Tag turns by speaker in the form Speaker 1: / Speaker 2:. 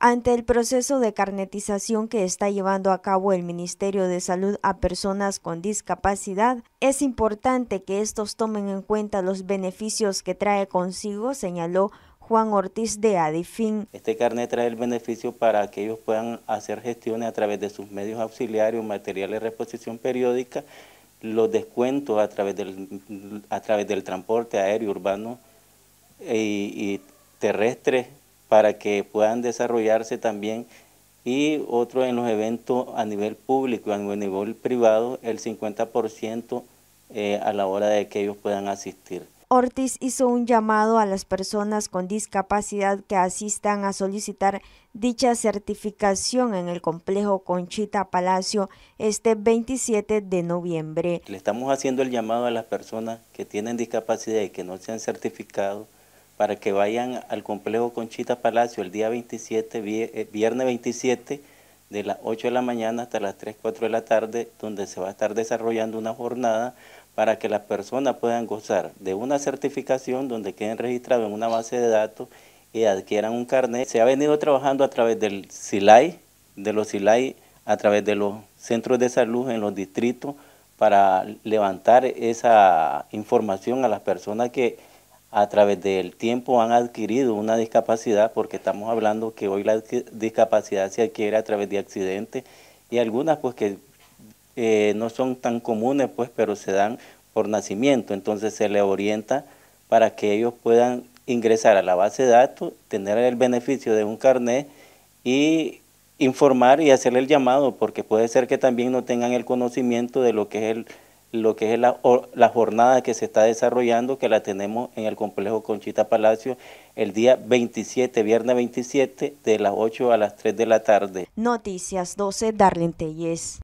Speaker 1: Ante el proceso de carnetización que está llevando a cabo el Ministerio de Salud a personas con discapacidad, es importante que estos tomen en cuenta los beneficios que trae consigo, señaló Juan Ortiz de Adifin.
Speaker 2: Este carnet trae el beneficio para que ellos puedan hacer gestiones a través de sus medios auxiliarios, materiales de reposición periódica, los descuentos a través del, a través del transporte aéreo urbano eh, y terrestre para que puedan desarrollarse también. Y otro en los eventos a nivel público y a nivel privado, el 50% eh, a la hora de que ellos puedan asistir.
Speaker 1: Ortiz hizo un llamado a las personas con discapacidad que asistan a solicitar dicha certificación en el complejo Conchita Palacio este 27 de noviembre.
Speaker 2: Le estamos haciendo el llamado a las personas que tienen discapacidad y que no se han certificado para que vayan al complejo Conchita Palacio el día 27, eh, viernes 27, de las 8 de la mañana hasta las 3, 4 de la tarde, donde se va a estar desarrollando una jornada para que las personas puedan gozar de una certificación donde queden registrados en una base de datos y adquieran un carnet. Se ha venido trabajando a través del SILAI, de los SILAI, a través de los centros de salud en los distritos para levantar esa información a las personas que a través del tiempo han adquirido una discapacidad, porque estamos hablando que hoy la discapacidad se adquiere a través de accidentes y algunas pues que eh, no son tan comunes pues, pero se dan por nacimiento, entonces se le orienta para que ellos puedan ingresar a la base de datos, tener el beneficio de un carnet y informar y hacer el llamado, porque puede ser que también no tengan el conocimiento de lo que es el lo que es la, jornada que se está desarrollando, que la tenemos en el complejo Conchita Palacio el día 27, viernes 27, de las 8 a las 3 de la tarde.
Speaker 1: Noticias 12, Darlene Telles.